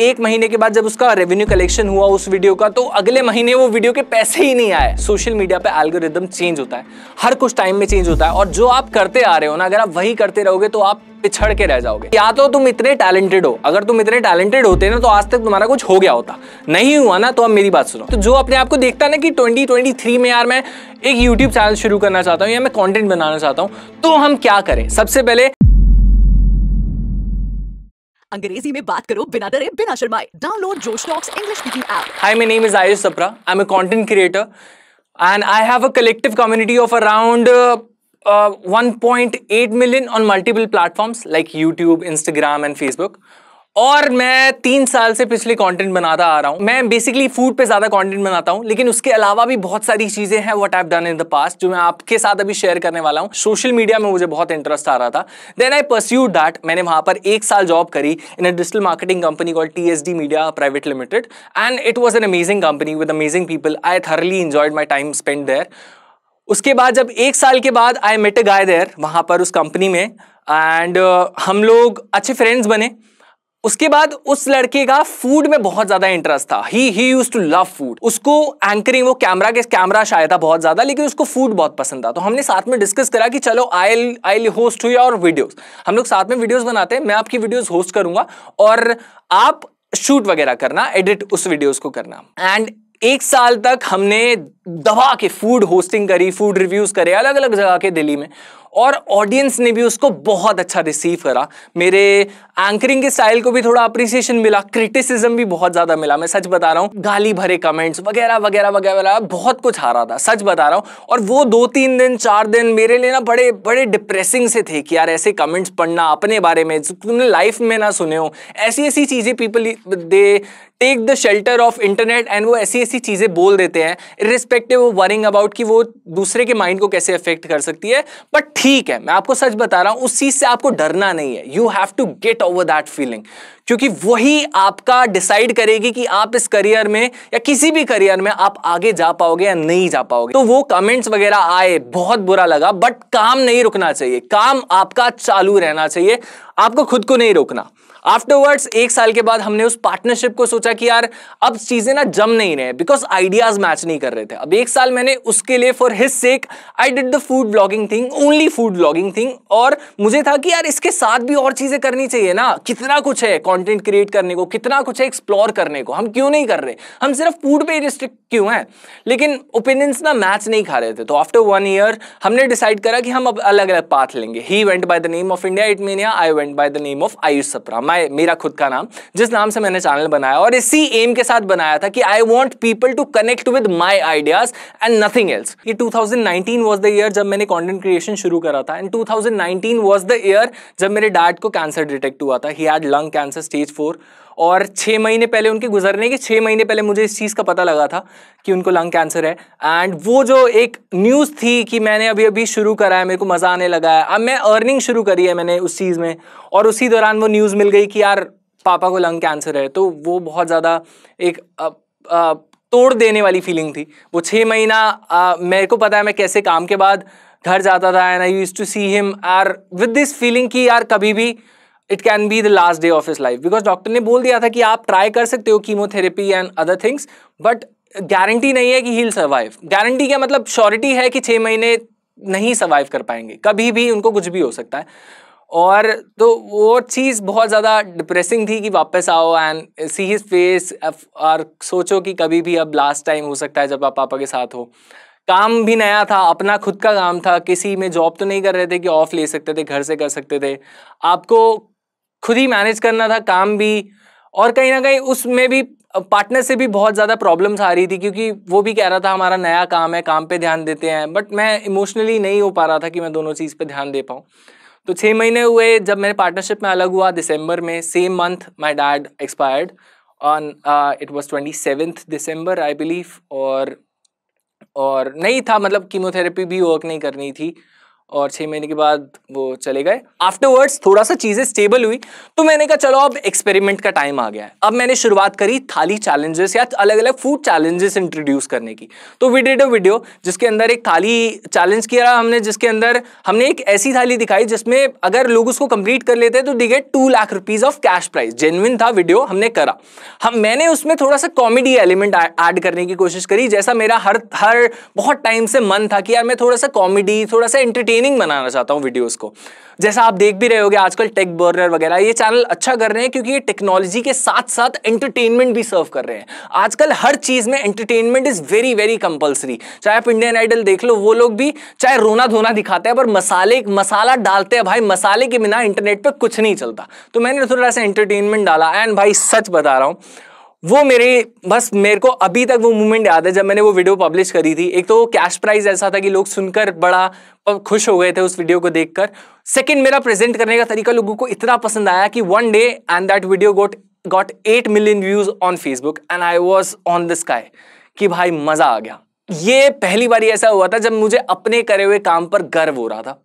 एक महीने के बाद जब उसका रेवेन्यू कलेक्शन हुआ उस वीडियो का तो अगले महीने वो वीडियो के पैसे ही नहीं आए सोशल मीडिया पे एल्गोरिदम चेंज होता है हर कुछ टाइम में चेंज होता है और जो आप करते आ रहे हो ना अगर आप वही करते रहोगे तो आप पिछड़ के रह जाओगे या तो तुम इतने टैलेंटेड हो अगर तुम इतने टैलेंटेड होते ना तो आज तक तुम्हारा कुछ हो गया होता नहीं हुआ ना तो अब मेरी बात सुनो तो जो अपने आपको देखता ना कि ट्वेंटी ट्वेंटी थ्री में यार मैं एक यूट्यूब चैनल शुरू करना चाहता हूँ या मैं कॉन्टेंट बनाना चाहता हूँ तो हम क्या करें सबसे पहले अंग्रेजी में बात करो बिना डरे बिना शर्माए download Josh Talks English speaking app hi my name is Ayush Sapra I am a content creator and I have a collective community of around 1.8 million on multiple platforms like YouTube, Instagram, and Facebook. और मैं तीन साल से पिछले कंटेंट बनाता आ रहा हूँ मैं बेसिकली फूड पे ज़्यादा कंटेंट बनाता हूँ लेकिन उसके अलावा भी बहुत सारी चीज़ें हैं what I done in the past जो मैं आपके साथ अभी शेयर करने वाला हूँ सोशल मीडिया में मुझे बहुत इंटरेस्ट आ रहा था देन आई परस्यू डैट मैंने वहाँ पर एक साल जॉब करी in a digital marketing company call T S D media private limited and it was an amazing company with amazing people I thoroughly enjoyed my time spend there उसके बाद जब एक साल के बाद I met a guy there वहाँ पर उस कंपनी में एंड uh, हम लोग अच्छे फ्रेंड्स बने उसके बाद उस लड़के का फूड में बहुत ज्यादा इंटरेस्ट था ही ही यूज टू लव फूड उसको एंकरिंग वो कैमरा के कैमरा शायद था बहुत ज्यादा लेकिन उसको फूड बहुत पसंद था तो हमने साथ में डिस्कस करा कि चलो आई आई होस्ट हुई और वीडियोस हम लोग साथ में वीडियोस बनाते हैं मैं आपकी वीडियोज होस्ट करूंगा और आप शूट वगैरह करना एडिट उस वीडियोज को करना एंड एक साल तक हमने दबा के फूड होस्टिंग करी फूड रिव्यूज करे अलग अलग जगह के दिल्ली में और ऑडियंस ने भी उसको बहुत अच्छा रिसीव करा मेरे एंकरिंग के स्टाइल को भी थोड़ा अप्रिसिएशन मिला क्रिटिसिज्म भी बहुत ज़्यादा मिला मैं सच बता रहा हूँ गाली भरे कमेंट्स वगैरह वगैरह वगैरह बहुत कुछ आ रहा था सच बता रहा हूँ और वो दो तीन दिन चार दिन मेरे लिए ना बड़े बड़े डिप्रेसिंग से थे कि यार ऐसे कमेंट्स पढ़ना अपने बारे में तुमने लाइफ में ना सुने हो ऐसी ऐसी चीज़ें people they take the shelter of internet and वो ऐसी ऐसी चीज़ें बोल देते हैं इरिस्पेक्टिव वो वरिंग अबाउट कि वो दूसरे के माइंड को कैसे अफेक्ट कर सकती है बट ठीक है मैं आपको सच बता रहा हूं उस चीज से आपको डरना नहीं है you have to get over that feeling क्योंकि वही आपका डिसाइड करेगी कि आप इस करियर में या किसी भी करियर में आप आगे जा पाओगे या नहीं जा पाओगे तो वो कमेंट्स वगैरह आए बहुत बुरा लगा बट काम नहीं रुकना चाहिए काम आपका चालू रहना चाहिए आपको खुद को नहीं रोकना आफ्टरवर्ड्स एक साल के बाद हमने उस पार्टनरशिप को सोचा कि यार अब चीजें ना जम नहीं रहे बिकॉज आइडियाज मैच नहीं कर रहे थे अब एक साल मैंने उसके लिए for his sake I did the food blogging thing only food blogging thing और मुझे था कि यार इसके साथ भी और चीजें करनी चाहिए ना कितना कुछ है कॉन्टेंट क्रिएट करने को कितना कुछ है एक्सप्लोर करने को हम क्यों नहीं कर रहे हम सिर्फ फूड पे रिस्ट्रिक्ट क्यों है लेकिन ओपिनियंस ना मैच नहीं खा रहे थे तो आफ्टर वन ईयर हमने डिसाइड करा कि हम अब अलग अलग पाथ लेंगे he went by the name of India eat mania I went by the name of Ayush Sapra my मेरा खुद का नाम जिस नाम से मैंने चैनल बनाया और इसी एम के साथ बनाया था कि I want people to connect with my ideas and nothing else ये 2019 वाज द ईयर जब मैंने कंटेंट क्रिएशन शुरू करा था एंड 2019 वाज द ईयर जब मेरे डैड को कैंसर डिटेक्ट हुआ था he had lung cancer stage four और छः महीने पहले उनके गुजरने के छः महीने पहले मुझे इस चीज़ का पता लगा था कि उनको लंग कैंसर है एंड वो जो एक न्यूज़ थी कि मैंने अभी अभी शुरू करा है मेरे को मज़ा आने लगा है अब मैं अर्निंग शुरू करी है मैंने उस चीज़ में और उसी दौरान वो न्यूज़ मिल गई कि यार पापा को लंग कैंसर है तो वो बहुत ज़्यादा एक आ, आ, तोड़ देने वाली फीलिंग थी वो छः महीना आ, मेरे को पता है मैं कैसे काम के बाद घर जाता था and I used to see him are with this feeling कि यार कभी भी it can be the last day of is life because doctor ने बोल दिया था कि आप ट्राई कर सकते हो chemotherapy and other things but guarantee नहीं है कि ही सर्वाइव गारंटी क्या मतलब श्योरिटी है कि छः महीने नहीं सर्वाइव कर पाएंगे कभी भी उनको कुछ भी हो सकता है और तो वो चीज़ बहुत ज़्यादा डिप्रेसिंग थी कि वापस आओ एंड सी हिज फेस और सोचो कि कभी भी अब लास्ट टाइम हो सकता है जब आप पापा के साथ हो काम भी नया था अपना खुद का काम था किसी में जॉब तो नहीं कर रहे थे कि ऑफ ले सकते थे घर से कर सकते थे आपको खुद ही मैनेज करना था काम भी और कहीं ना कहीं उसमें भी पार्टनर से भी बहुत ज़्यादा प्रॉब्लम्स आ रही थी क्योंकि वो भी कह रहा था हमारा नया काम है काम पे ध्यान देते हैं बट मैं इमोशनली नहीं हो पा रहा था कि मैं दोनों चीज़ पे ध्यान दे पाऊँ तो छः महीने हुए जब मेरे पार्टनरशिप में अलग हुआ दिसंबर में same month my dad expired on it was twenty seventh December I believe और और नहीं था मतलब कीमोथेरेपी भी वर्क नहीं करनी थी और छः महीने के बाद वो चले गए आफ्टरवर्ड्स थोड़ा सा चीज़ें स्टेबल हुई तो मैंने कहा चलो अब एक्सपेरिमेंट का टाइम आ गया है अब मैंने शुरुआत करी थाली चैलेंजेस या अलग अलग फूड चैलेंजेस इंट्रोड्यूस करने की तो वी डिड अ वीडियो जिसके अंदर एक थाली चैलेंज किया हमने जिसके अंदर हमने एक ऐसी थाली दिखाई जिसमें अगर लोग उसको कंप्लीट कर लेते तो they get two lakh rupees of cash prize genuine था वीडियो हमने करा हम मैंने उसमें थोड़ा सा कॉमेडी एलिमेंट ऐड करने की कोशिश करी जैसा मेरा हर हर बहुत टाइम से मन था कि यार मैं थोड़ा सा कॉमेडी थोड़ा सा एंटरटेन एंटरटेनिंग बनाना चाहता हूँ वीडियोस को जैसा आप देख भी रहे होगे आजकल टेक बर्नर वगैरह ये चैनल अच्छा कर रहे हैं क्योंकि ये टेक्नोलॉजी के साथ साथ एंटरटेनमेंट भी सर्व कर रहे हैं आजकल हर चीज में entertainment is very very compulsory चाहे आप इंडियन आइडल देख लो वो लोग भी चाहे रोना धोना दिखाते हैं पर मसाले मसाला डालते हैं भाई मसाले के बिना इंटरनेट पर कुछ नहीं चलता तो मैंने थोड़ा सा एंटरटेनमेंट डाला एंड भाई सच बता रहा हूँ वो मेरे बस मेरे को अभी तक वो मूवमेंट याद है जब मैंने वो वीडियो पब्लिश करी थी एक तो वो कैश प्राइज ऐसा था कि लोग सुनकर बड़ा खुश हो गए थे उस वीडियो को देखकर सेकंड मेरा प्रेजेंट करने का तरीका लोगों को इतना पसंद आया कि one day and that video got got eight million views on Facebook and I was on the sky कि भाई मजा आ गया ये पहली बार ऐसा हुआ था जब मुझे अपने करे हुए काम पर गर्व हो रहा था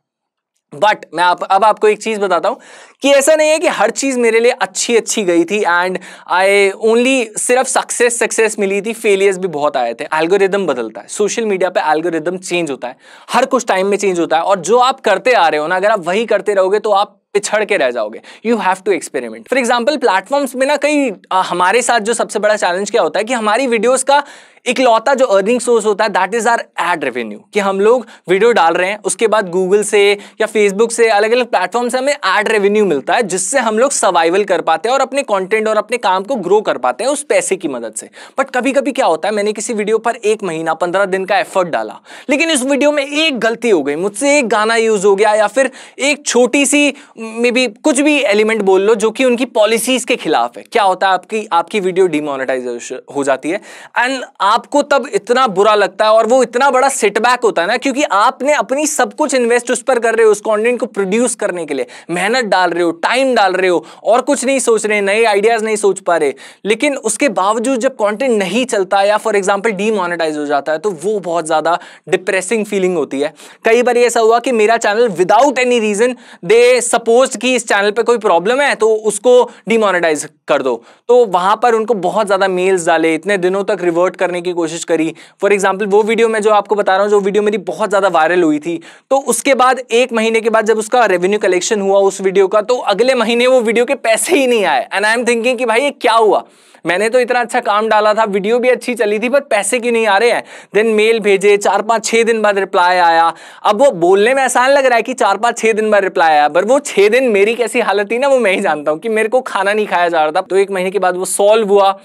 बट मैं आप अब आपको एक चीज़ बताता हूं कि ऐसा नहीं है कि हर चीज़ मेरे लिए अच्छी अच्छी गई थी एंड आई ओनली सिर्फ सक्सेस सक्सेस मिली थी फेलियर्स भी बहुत आए थे एल्गोरिदम बदलता है सोशल मीडिया पे एल्गोरिदम चेंज होता है हर कुछ टाइम में चेंज होता है और जो आप करते आ रहे हो ना अगर आप वही करते रहोगे तो आप पिछड़ के रह जाओगे you have to experiment for example platforms में ना कई हमारे साथ जो सबसे बड़ा चैलेंज क्या होता है कि हमारी वीडियोस का इकलौता जो अर्निंग सोर्स होता है that is our ad revenue कि हम लोग वीडियो डाल रहे हैं उसके बाद गूगल से या फेसबुक से अलग अलग प्लेटफॉर्म से हमें एड रेवेन्यू मिलता है जिससे हम लोग सर्वाइवल कर पाते हैं और अपने कंटेंट और अपने काम को ग्रो कर पाते हैं उस पैसे की मदद से बट कभी कभी क्या होता है मैंने किसी वीडियो पर एक महीना पंद्रह दिन का एफर्ट डाला लेकिन इस वीडियो में एक गलती हो गई मुझसे एक गाना यूज हो गया या फिर एक छोटी सी मे बी कुछ भी एलिमेंट बोल लो जो कि उनकी पॉलिसीज के खिलाफ है क्या होता है आपकी आपकी वीडियो डिमोनेटाइज हो जाती है एंड आपको तब इतना बुरा लगता है और वो इतना बड़ा सेटबैक होता है ना क्योंकि आपने अपनी सब कुछ इन्वेस्ट उस पर कर रहे हो उस कॉन्टेंट को प्रोड्यूस करने के लिए मेहनत डाल रहे हो टाइम डाल रहे हो और कुछ नहीं सोच रहे नए आइडियाज नहीं सोच पा रहे लेकिन उसके बावजूद जब कॉन्टेंट नहीं चलता या फॉर एग्जाम्पल डिमोनेटाइज हो जाता है तो वो बहुत ज़्यादा डिप्रेसिंग फीलिंग होती है कई बार ऐसा हुआ कि मेरा channel without any reason they support post की इस चैनल पे कोई प्रॉब्लम है तो उसको डिमोनेटाइज कर दो तो वहां पर उनको बहुत ज्यादा मेल्स डाले इतने दिनों तक रिवर्ट करने की कोशिश करी फॉर एग्जाम्पल वो वीडियो मैं जो आपको बता रहा हूँ जो वीडियो मेरी बहुत ज्यादा वायरल हुई थी तो उसके बाद एक महीने के बाद जब उसका रेवेन्यू कलेक्शन हुआ उस वीडियो का तो अगले महीने वो वीडियो के पैसे ही नहीं आए एंड आई एम थिंकिंग कि भाई ये क्या हुआ मैंने तो इतना अच्छा काम डाला था वीडियो भी अच्छी चली थी पर पैसे क्यों नहीं आ रहे हैं देन मेल भेजे चार पांच छह दिन बाद रिप्लाई आया अब वो बोलने में आसान लग रहा है कि चार पांच छह दिन बाद रिप्लाई आया पर वो छह दिन मेरी कैसी हालत थी ना वो मैं ही जानता हूँ कि मेरे को खाना नहीं खाया जा रहा था तो एक महीने के बाद वो सॉल्व हुआ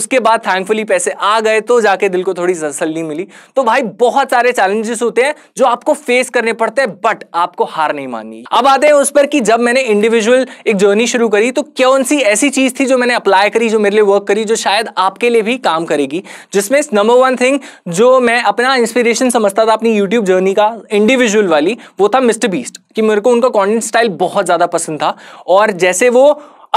उसके बाद थैंकफुली पैसे आ गए तो जाके दिल को थोड़ी तसल्ली मिली तो भाई बहुत सारे चैलेंजेस होते हैं जो आपको फेस करने पड़ते हैं बट आपको हार नहीं माननी अब आते हैं उस पर कि जब मैंने इंडिविजुअल एक जर्नी शुरू करी तो कौन सी ऐसी चीज थी जो मैंने अप्लाई करी जो मेरे लिए वर्क करी जो शायद आपके लिए भी काम करेगी जिसमें नंबर वन थिंग जो मैं अपना इंस्पिरेशन समझता था अपनी यूट्यूब जर्नी का इंडिविजुअल वाली वो था मिस्टर बीस्ट कि मेरे को उनका कॉन्टेंट स्टाइल बहुत ज़्यादा पसंद था और जैसे वो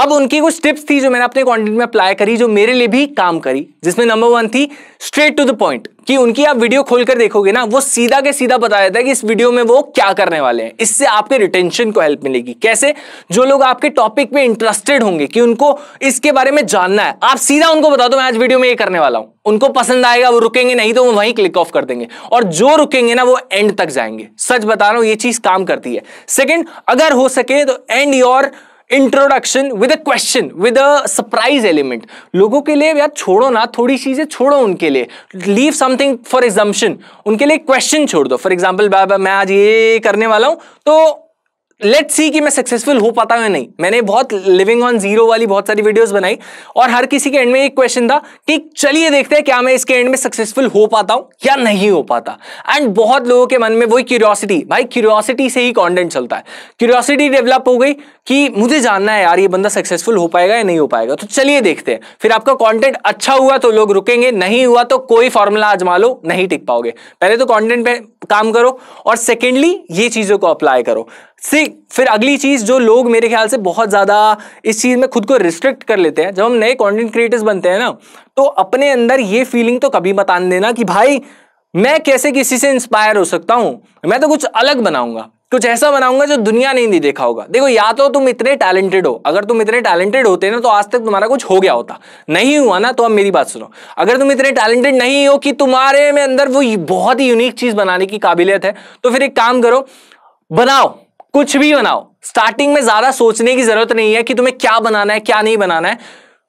अब उनकी कुछ टिप्स थी जो मैंने अपने कंटेंट में अप्लाई करी जो मेरे लिए भी काम करी जिसमें नंबर वन थी स्ट्रेट टू द पॉइंट कि उनकी आप वीडियो खोलकर देखोगे ना वो सीधा के सीधा बता देता है कि इस वीडियो में वो क्या करने वाले हैं इससे आपके रिटेंशन को हेल्प मिलेगी कैसे जो लोग आपके टॉपिक में इंटरेस्टेड होंगे कि उनको इसके बारे में जानना है आप सीधा उनको बता दो मैं आज वीडियो में ये करने वाला हूं उनको पसंद आएगा वो रुकेंगे नहीं तो वो वहीं क्लिक ऑफ कर देंगे और जो रुकेंगे ना वो एंड तक जाएंगे सच बता रहा हूं ये चीज काम करती है सेकेंड अगर हो सके तो end your introduction with a question with a surprise element लोगों के लिए यार छोड़ो ना थोड़ी चीजें छोड़ो उनके लिए लीव समथिंग फॉर एग्जाम्पन उनके लिए क्वेश्चन छोड़ दो फॉर एग्जाम्पल मैं आज ये करने वाला हूं तो लेट सी कि मैं सक्सेसफुल हो पाता हूं या नहीं मैंने बहुत लिविंग ऑन जीरो वाली बहुत सारी वीडियोस बनाई और हर किसी के एंड में एक क्वेश्चन था कि चलिए देखते हैं क्या मैं इसके एंड में सक्सेसफुल हो पाता हूं या नहीं हो पाता एंड बहुत लोगों के मन में वही क्यूरियोसिटी भाई क्यूरियोसिटी से ही कॉन्टेंट चलता है क्यूरियोसिटी डेवलप हो गई कि मुझे जानना है यार ये बंदा सक्सेसफुल हो पाएगा या नहीं हो पाएगा तो चलिए देखते हैं फिर आपका कॉन्टेंट अच्छा हुआ तो लोग रुकेंगे नहीं हुआ तो कोई फॉर्मूला आजमा लो नहीं टिक पाओगे पहले तो कॉन्टेंट पे काम करो और सेकेंडली ये चीज़ों को अप्लाई करो सी फिर अगली चीज़ जो लोग मेरे ख्याल से बहुत ज़्यादा इस चीज़ में खुद को रिस्ट्रिक्ट कर लेते हैं जब हम नए कंटेंट क्रिएटर्स बनते हैं ना तो अपने अंदर ये फीलिंग तो कभी मत आने देना कि भाई मैं कैसे किसी से इंस्पायर हो सकता हूं मैं तो कुछ अलग बनाऊंगा कुछ ऐसा बनाऊंगा जो दुनिया ने नहीं देखा होगा देखो या तो तुम इतने टैलेंटेड हो अगर तुम इतने टैलेंटेड होते ना तो आज तक तुम्हारा कुछ हो गया होता नहीं हुआ ना तो अब मेरी बात सुनो अगर तुम इतने टैलेंटेड नहीं हो कि तुम्हारे में अंदर वो बहुत ही यूनिक चीज बनाने की काबिलियत है तो फिर एक काम करो बनाओ कुछ भी बनाओ स्टार्टिंग में ज्यादा सोचने की जरूरत नहीं है कि तुम्हें क्या बनाना है क्या नहीं बनाना है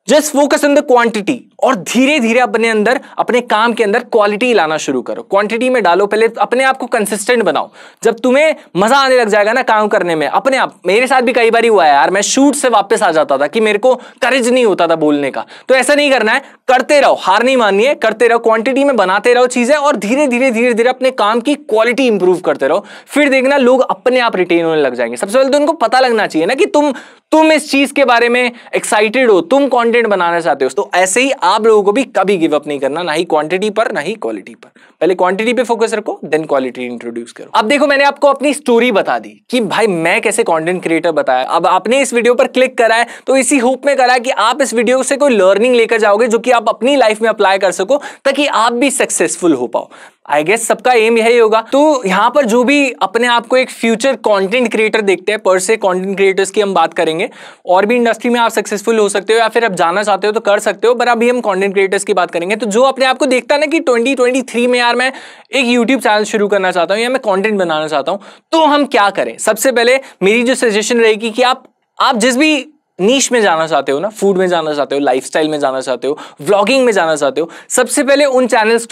just focus on the quantity और धीरे धीरे अपने अंदर अपने काम के अंदर क्वालिटी लाना शुरू करो क्वांटिटी में डालो पहले अपने आप को कंसिस्टेंट बनाओ जब तुम्हें मजा आने लग जाएगा ना काम करने में अपने आप मेरे साथ भी कई बार हुआ है यार मैं शूट से वापस आ जाता था कि मेरे को करेज नहीं होता था बोलने का तो ऐसा नहीं करना है करते रहो हार नहीं मानिए करते रहो क्वांटिटी में बनाते रहो चीजें और धीरे धीरे धीरे धीरे अपने काम की क्वालिटी इंप्रूव करते रहो फिर देखना लोग अपने आप रिटेन होने लग जाएंगे सबसे पहले तो उनको पता लगना चाहिए ना कि तुम तुम इस चीज के बारे में एक्साइटेड हो तुम कॉन्टेंट कंटेंट बनाना चाहते हो तो ऐसे ही आप लोगों को भी कभी गिवअप नहीं करना ना ही क्वांटिटी पर ना ही क्वालिटी पर पहले क्वांटिटी पे फोकस रखो देन क्वालिटी इंट्रोड्यूस करो अब देखो मैंने आपको अपनी स्टोरी बता दी कि भाई मैं कैसे कंटेंट क्रिएटर बताया अब आपने इस वीडियो पर क्लिक करा है तो इसी होप में करा है कि आप इस वीडियो से कोई लर्निंग लेकर जाओगे जो कि आप अपनी लाइफ में अप्लाई कर सको ताकि आप भी सक्सेसफुल हो पाओ आई गेस सबका एम यही होगा तो यहाँ पर जो भी अपने आप को एक फ्यूचर कंटेंट क्रिएटर देखते हैं पर से कंटेंट क्रिएटर्स की हम बात करेंगे और भी इंडस्ट्री में आप सक्सेसफुल हो सकते हो या फिर आप जाना चाहते हो तो कर सकते हो पर अभी हम कंटेंट क्रिएटर्स की बात करेंगे तो जो अपने आप को देखता ना कि 2023 में यार यार मैं एक यूट्यूब चैनल शुरू करना चाहता हूँ या मैं कॉन्टेंट बनाना चाहता हूँ तो हम क्या करें सबसे पहले मेरी जो सजेशन रहेगी कि आप आप जिस भी नीच में जाना चाहते हो ना फूड में जाना चाहते हो लाइफ में जाना चाहते हो व्लॉगिंग में जाना चाहते हो सबसे पहले उन चैनल्स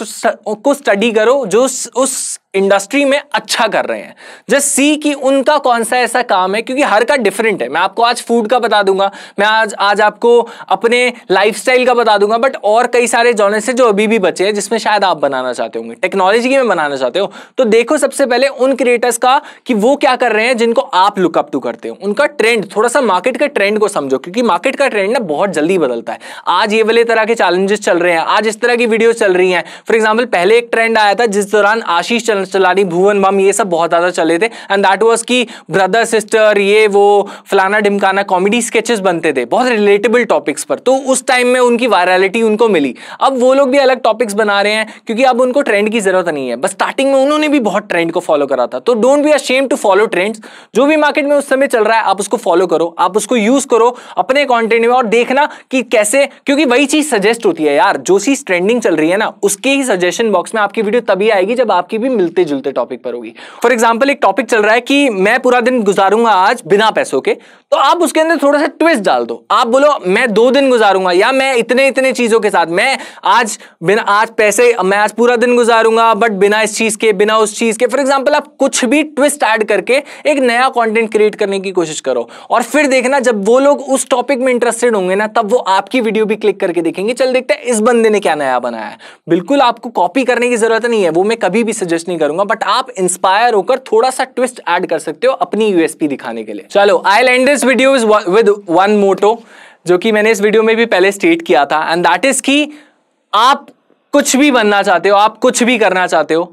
को स्टडी करो जो उस इंडस्ट्री में अच्छा कर रहे हैं जस्ट सी कि उनका कौन सा ऐसा काम है क्योंकि हर का डिफरेंट है मैं आपको आज फूड का बता दूंगा मैं आज आज आपको अपने लाइफस्टाइल का बता दूंगा बट और कई सारे जॉनर्स हैं जो अभी भी बचे हैं जिसमें शायद आप बनाना चाहते होंगे टेक्नोलॉजी में बनाना चाहते हो तो देखो सबसे पहले उन क्रिएटर्स का कि वो क्या कर रहे हैं जिनको आप लुकअप टू करते हो उनका ट्रेंड थोड़ा सा मार्केट के ट्रेंड को समझो क्योंकि मार्केट का ट्रेंड ना बहुत जल्दी बदलता है आज ये वाले तरह के चैलेंजेस चल रहे हैं आज इस तरह की वीडियो चल रही है फॉर एग्जाम्पल पहले एक ट्रेंड आया था जिस दौरान आशीष चल हंस चलानी भुवन बम ये सब बहुत ज़्यादा चले थे एंड दैट वॉज की ब्रदर सिस्टर ये वो फलाना ढिमकाना कॉमेडी स्केचेस बनते थे बहुत रिलेटेबल टॉपिक्स पर तो उस टाइम में उनकी वायरलिटी उनको मिली अब वो लोग भी अलग टॉपिक्स बना रहे हैं क्योंकि अब उनको ट्रेंड की जरूरत नहीं है बस स्टार्टिंग में उन्होंने भी बहुत ट्रेंड को फॉलो करा था तो don't be ashamed to follow trends जो भी मार्केट में उस समय चल रहा है आप उसको फॉलो करो आप उसको यूज करो अपने कॉन्टेंट में और देखना कि कैसे क्योंकि वही चीज सजेस्ट होती है यार जो चीज ट्रेंडिंग चल रही है ना उसके ही सजेशन बॉक्स में आपकी वीडियो तभी आएगी जब आपकी भी मिलती मिलते जुलते टॉपिक पर होगी फॉर एग्जाम्पल एक टॉपिक चल रहा है कि मैं पूरा दिन गुजारूंगा आज बिना पैसों के तो आप उसके अंदर थोड़ा सा ट्विस्ट डाल दो आप बोलो मैं दो दिन गुजारूंगा या मैं इतने इतने चीजों के साथ मैं आज बिना आज पैसे मैं आज पूरा दिन गुजारूंगा बट बिना इस चीज के बिना उस चीज के फॉर एग्जाम्पल आप कुछ भी ट्विस्ट ऐड करके एक नया कॉन्टेंट क्रिएट करने की कोशिश करो और फिर देखना जब वो लोग उस टॉपिक में इंटरेस्टेड होंगे ना तब वो आपकी वीडियो भी क्लिक करके देखेंगे चल देखते हैं इस बंदे ने क्या नया बनाया बिल्कुल आपको कॉपी करने की जरूरत नहीं है वो मैं कभी भी सजेस्ट नहीं करूंगा बट आप इंस्पायर होकर थोड़ा सा ट्विस्ट ऐड कर सकते हो अपनी यूएसपी दिखाने के लिए चलो I land this video with one motto जो कि मैंने इस वीडियो में भी पहले स्टेट किया था एंड दैट इज कि आप कुछ भी बनना चाहते हो आप कुछ भी करना चाहते हो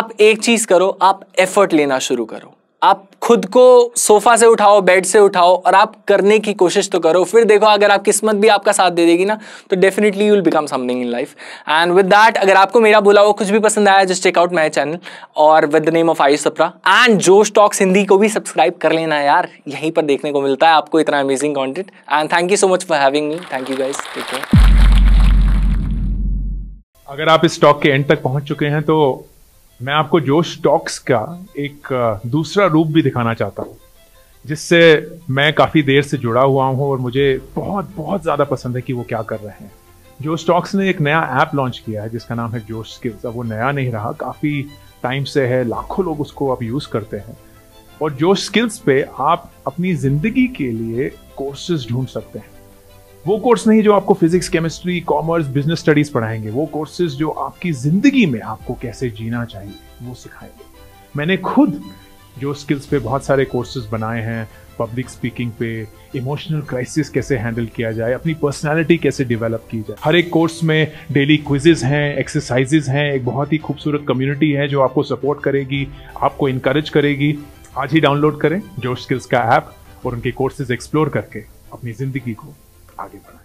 आप एक चीज करो आप एफर्ट लेना शुरू करो आप खुद को सोफा से उठाओ बेड से उठाओ और आप करने की कोशिश तो करो फिर देखो अगर आप किस्मत भी आपका साथ दे देगी ना तो definitely you will become something in life and with that अगर आपको मेरा बोला हुआ कुछ भी पसंद आया just check out my channel और with the name of Ayush Sapra and जो स्टॉक्स हिंदी को भी सब्सक्राइब कर लेना यार यहीं पर देखने को मिलता है आपको इतना amazing content and thank you so much for having me thank you guys अगर आप इस स्टॉक के एंड तक पहुंच चुके हैं तो मैं आपको जोश स्टॉक्स का एक दूसरा रूप भी दिखाना चाहता हूँ जिससे मैं काफ़ी देर से जुड़ा हुआ हूँ और मुझे बहुत बहुत ज़्यादा पसंद है कि वो क्या कर रहे हैं जो स्टॉक्स ने एक नया ऐप लॉन्च किया है जिसका नाम है जोश स्किल्स अब वो नया नहीं रहा काफ़ी टाइम से है लाखों लोग उसको अब यूज़ करते हैं और जोश स्किल्स पे आप अपनी ज़िंदगी के लिए कोर्सेज ढूंढ सकते हैं वो कोर्स नहीं जो आपको physics chemistry commerce business studies पढ़ाएंगे वो कोर्सेज जो आपकी जिंदगी में आपको कैसे जीना चाहिए वो सिखाएंगे मैंने खुद जो स्किल्स पे बहुत सारे कोर्सेज बनाए हैं पब्लिक स्पीकिंग पे इमोशनल क्राइसिस कैसे हैंडल किया जाए अपनी पर्सनालिटी कैसे डेवलप की जाए हर एक कोर्स में डेली क्विजेज हैं एक्सरसाइजेज हैं एक बहुत ही खूबसूरत कम्युनिटी है जो आपको सपोर्ट करेगी आपको इनक्रेज करेगी आज ही डाउनलोड करें जोश स्किल्स का ऐप और उनके कोर्सेज एक्सप्लोर करके अपनी ज़िंदगी को I'll give you.